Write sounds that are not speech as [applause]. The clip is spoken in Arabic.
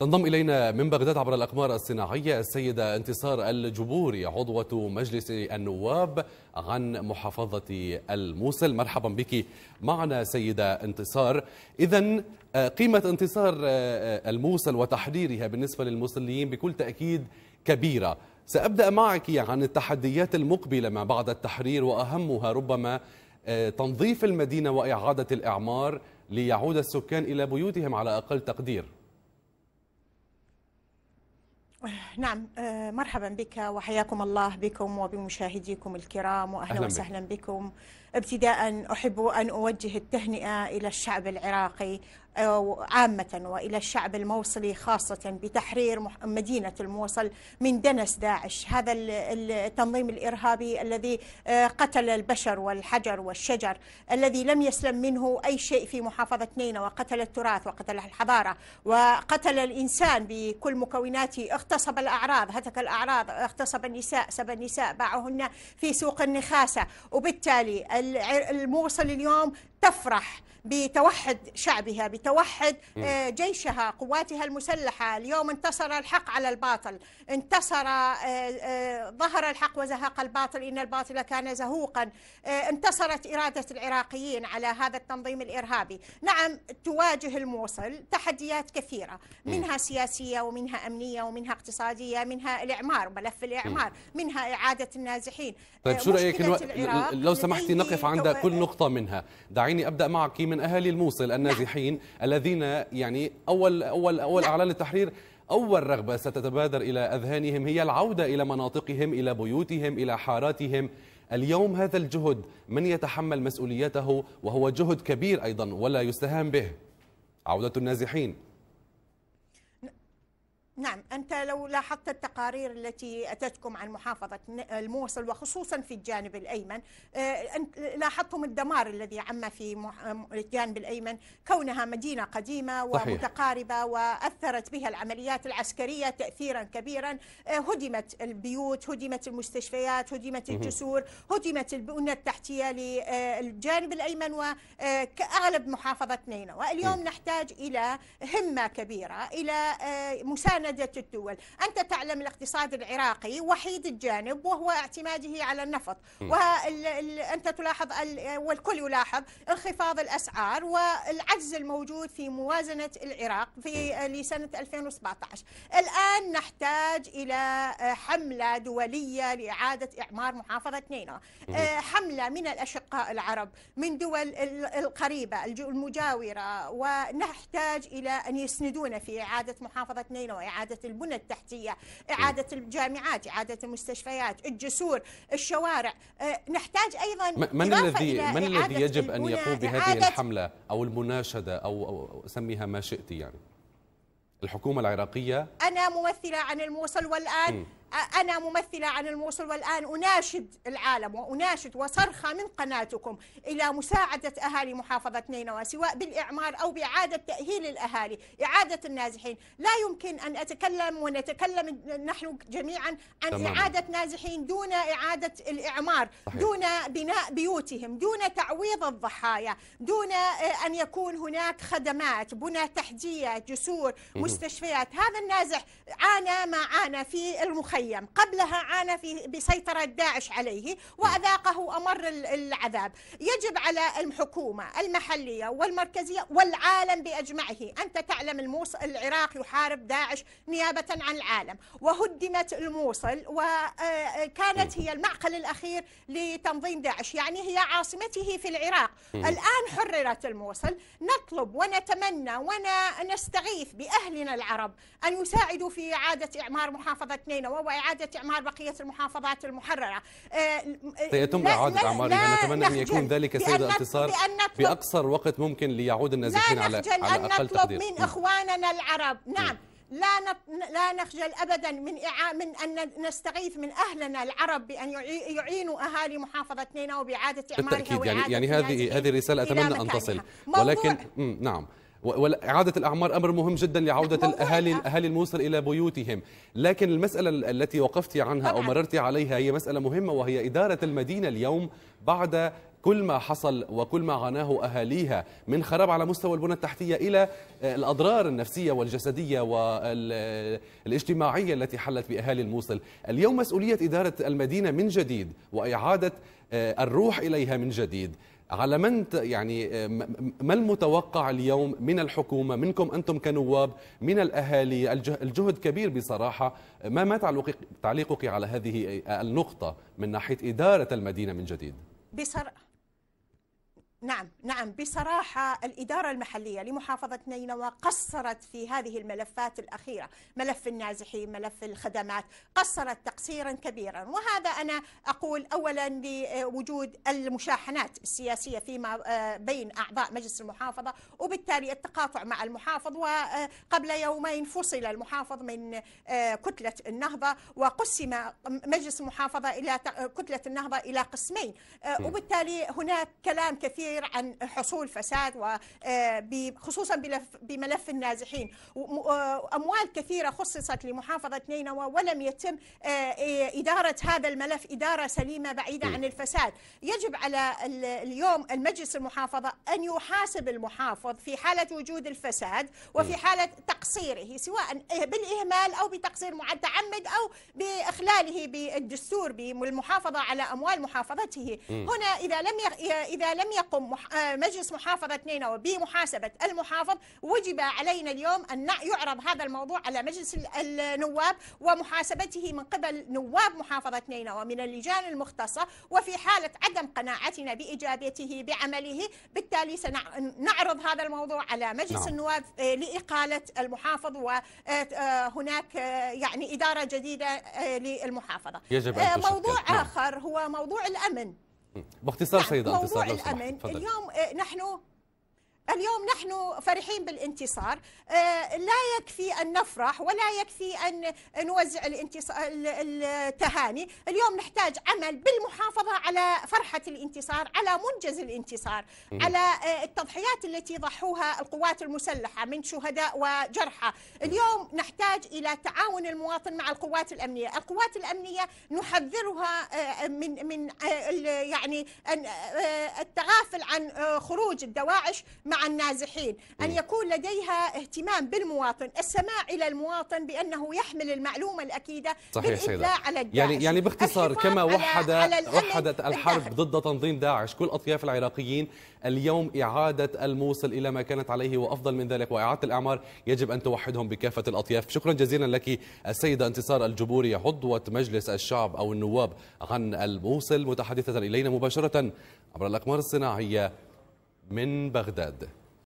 تنضم إلينا من بغداد عبر الأقمار الصناعية السيدة انتصار الجبوري عضوة مجلس النواب عن محافظة الموصل مرحبا بك معنا سيدة انتصار إذا آه، قيمة انتصار آه، آه، الموصل وتحريرها بالنسبة للموصليين بكل تأكيد كبيرة سأبدأ معك عن التحديات المقبلة ما بعد التحرير وأهمها ربما تنظيف المدينة وإعادة الإعمار ليعود السكان إلى بيوتهم على أقل تقدير [sighs] نعم آه، مرحبا بك وحياكم الله بكم وبمشاهديكم الكرام واهلا أهلا وسهلا بكم ابتداء أحب أن أوجه التهنئة إلى الشعب العراقي عامة وإلى الشعب الموصلي خاصة بتحرير مدينة الموصل من دنس داعش هذا التنظيم الإرهابي الذي آه، قتل البشر والحجر والشجر الذي لم يسلم منه أي شيء في محافظة نينة وقتل التراث وقتل الحضارة وقتل الإنسان بكل مكوناته اغتصب الأعراض هتك الأعراض اغتصب النساء سب النساء باعهن في سوق النخاسة وبالتالي الموصل اليوم تفرح بتوحد شعبها بتوحد آه، جيشها قواتها المسلحة اليوم انتصر الحق على الباطل انتصر آه، آه، ظهر الحق وزهق الباطل إن الباطل كان زهوقا انتصرت إرادة العراقيين على هذا التنظيم الإرهابي نعم تواجه الموصل تحديات كثيرة منها سياسية ومنها أمنية ومنها اقتصادية منها الإعمار ملف الإعمار منها إعادة النازحين طيب شو رأيك لو سمحتي نقف عند كل نقطة منها دعي دعيني ابدا معك من اهالي الموصل النازحين الذين يعني اول اول اول اعلان التحرير أول رغبة ستتبادر إلى أذهانهم هي العودة إلى مناطقهم إلى بيوتهم إلى حاراتهم اليوم هذا الجهد من يتحمل مسؤوليته وهو جهد كبير أيضا ولا يستهان به عودة النازحين نعم أنت لو لاحظت التقارير التي أتتكم عن محافظة الموصل وخصوصا في الجانب الأيمن آه، لاحظتم الدمار الذي عم في الجانب الأيمن كونها مدينة قديمة ومتقاربة وأثرت بها العمليات العسكرية تأثيرا كبيرا آه، هدمت البيوت هدمت المستشفيات هدمت الجسور هدمت البنى التحتية للجانب آه، الأيمن وأغلب محافظة نينوى اليوم نحتاج إلى همة كبيرة إلى مساندة بلدة الدول أنت تعلم الاقتصاد العراقي وحيد الجانب وهو اعتماده على النفط وأنت تلاحظ والكل يلاحظ انخفاض الأسعار والعجز الموجود في موازنة العراق في لسنة 2017 الآن نحتاج إلى آه، حملة دولية لإعادة إعمار محافظة نينا آه، حملة من الأشقاء العرب من دول القريبة المجاورة ونحتاج إلى أن يسندون في إعادة محافظة نينوى إعادة البنى التحتية إيه. إعادة الجامعات إعادة المستشفيات الجسور الشوارع آه، نحتاج أيضا من الذي من الذي يجب أن يقوم بهذه الحملة أو المناشدة أو, سميها ما شئت يعني الحكومة العراقية أنا ممثلة عن الموصل والآن م. أنا ممثلة عن الموصل والآن أناشد العالم وأناشد وصرخة من قناتكم إلى مساعدة أهالي محافظة نينوى سواء بالإعمار أو بإعادة تأهيل الأهالي إعادة النازحين لا يمكن أن أتكلم ونتكلم نحن جميعا عن تمام. إعادة نازحين دون إعادة الإعمار صحيح. دون بناء بيوتهم دون تعويض الضحايا دون آه، أن يكون هناك خدمات بنى تحجية جسور مستشفيات هذا النازح عانى ما عانى في المخيم مخيم قبلها عانى في بسيطرة داعش عليه وأذاقه أمر العذاب يجب على الحكومة المحلية والمركزية والعالم بأجمعه أنت تعلم الموصل العراق يحارب داعش نيابة عن العالم وهدمت الموصل وكانت آه، آه، هي المعقل الأخير لتنظيم داعش يعني هي عاصمته في العراق الآن حررت الموصل نطلب ونتمنى ونستغيث بأهلنا العرب أن يساعدوا في إعادة إعمار محافظة نينوى وإعادة إعمار بقية المحافظات المحررة آه، آه، سيتم إعادة أعمارها نتمنى أن يكون ذلك سيد انتصار بأقصر وقت ممكن ليعود النازحين على على أقل تقدير نطلب من إخواننا العرب نعم لا لا نخجل ابدا من من ان نستغيث من اهلنا العرب بان يعينوا اهالي محافظه نينوى باعاده اعمارها بالتاكيد يعني يعني هذه هذه الرساله اتمنى ان تصل ولكن نعم وإعادة الأعمار أمر مهم جدا لعودة الأهالي الأهالي الموصل إلى بيوتهم لكن المسألة التي وقفت عنها أو مررت عليها هي مسألة مهمة وهي إدارة المدينة اليوم بعد كل ما حصل وكل ما عاناه أهاليها من خراب على مستوى البنى التحتية إلى آه، الأضرار النفسية والجسدية والاجتماعية التي حلت بأهالي الموصل اليوم مسؤولية إدارة المدينة من جديد وإعادة آه، الروح إليها من جديد على من يعني آه، ما المتوقع اليوم من الحكومه منكم انتم كنواب من الاهالي الجهد كبير بصراحه آه، ما ما تعليقك على هذه آه، النقطه من ناحيه اداره المدينه من جديد بصراحه نعم نعم بصراحة الإدارة المحلية لمحافظة نينوى قصرت في هذه الملفات الأخيرة ملف النازحين ملف الخدمات قصرت تقصيرا كبيرا وهذا أنا أقول أولا لوجود المشاحنات السياسية فيما آه، بين أعضاء مجلس المحافظة وبالتالي التقاطع مع المحافظ وقبل يومين فصل المحافظ من آه، كتلة النهضة وقسم مجلس المحافظة إلى كتلة النهضة إلى قسمين آه، وبالتالي هناك كلام كثير الأخير عن حصول فساد آه، خصوصا بملف النازحين آه، أموال كثيرة خصصت لمحافظة نينوى ولم يتم آه، إدارة هذا الملف إدارة سليمة بعيدة عن إيه. الفساد يجب على اليوم المجلس المحافظة أن يحاسب المحافظ في حالة وجود الفساد وفي إيه. حالة تقصيره سواء بالإهمال أو بتقصير متعمد أو بإخلاله بالدستور بالمحافظة على أموال محافظته إيه. هنا إذا لم إذا لم يقم اليوم آه، مجلس محافظة نينوى بمحاسبة المحافظ وجب علينا اليوم أن يعرض هذا الموضوع على مجلس النواب ومحاسبته من قبل نواب محافظة نينوى من اللجان المختصة وفي حالة عدم قناعتنا بإجابته بعمله بالتالي سنعرض هذا الموضوع على مجلس نعم. النواب آه، لإقالة المحافظ وهناك آه، يعني إدارة جديدة للمحافظة يجب أن موضوع نعم. آخر هو موضوع الأمن باختصار سيدة موضوع الأمن اليوم آه، نحن اليوم نحن فرحين بالانتصار آه، لا يكفي أن نفرح ولا يكفي أن نوزع التهاني اليوم نحتاج عمل بالمحافظة على فرحة الانتصار على منجز الانتصار على آه، التضحيات التي ضحوها القوات المسلحة من شهداء وجرحى اليوم نحتاج إلى تعاون المواطن مع القوات الأمنية القوات الأمنية نحذرها آه، من من يعني التغافل عن خروج الدواعش مع النازحين أن إيه. يكون لديها اهتمام بالمواطن السماع إلى المواطن بأنه يحمل المعلومة الأكيدة صحيح سيدة على الداعش. يعني يعني باختصار كما وحد على على وحدت الحرب ضد تنظيم داعش كل أطياف العراقيين اليوم إعادة الموصل إلى ما كانت عليه وأفضل من ذلك وإعادة الإعمار يجب أن توحدهم بكافة الأطياف شكرا جزيلا لك السيدة انتصار الجبوري عضوة مجلس الشعب أو النواب عن الموصل متحدثة إلينا مباشرة عبر الأقمار الصناعية من بغداد